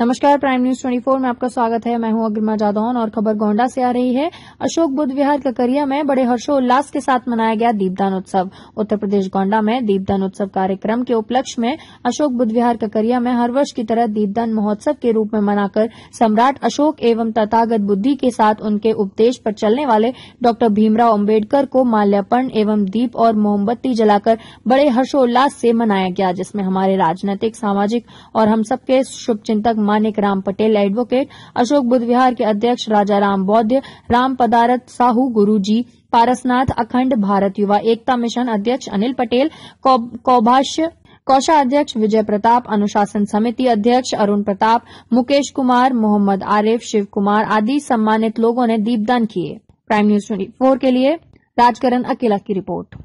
नमस्कार prime news 24 में आपका स्वागत है मैं हूं अग्रिमा जादौन और खबर गोंडा से आ रही है अशोक बुद्ध विहार ककरिया में बड़े हर्षोल्लास के साथ मनाया गया दीपदान उत्सव उत्तर प्रदेश गोंडा में दीपदान उत्सव कार्यक्रम के उपलक्ष्य में अशोक बुद्ध विहार ककरिया में हर वर्ष की तरह दीपदान महोत्सव के रूप में मनाकर सम्राट अशोक एवं तथागत बुद्धि के साथ उनके उपदेश पर चलने वाले डॉक्टर भीमराव अम्बेडकर को माल्यार्पण एवं दीप और मोमबत्ती जलाकर बड़े हर्षोल्लास से मनाया गया जिसमें हमारे राजनीतिक सामाजिक और हम सबके शुभचिंतक मानिक राम पटेल एडवोकेट अशोक बुद्धविहार के अध्यक्ष राजाराम बौद्ध राम पदारत साहू गुरूजी पारसनाथ अखंड भारत युवा एकता मिशन अध्यक्ष अनिल पटेल कौभाष्य कौशा अध्यक्ष विजय प्रताप अनुशासन समिति अध्यक्ष अरुण प्रताप मुकेश कुमार मोहम्मद आरिफ शिव कुमार आदि सम्मानित लोगों ने दीपदान किए प्राइम न्यूज ट्वेंटी के लिए राजकरण अकेला की रिपोर्ट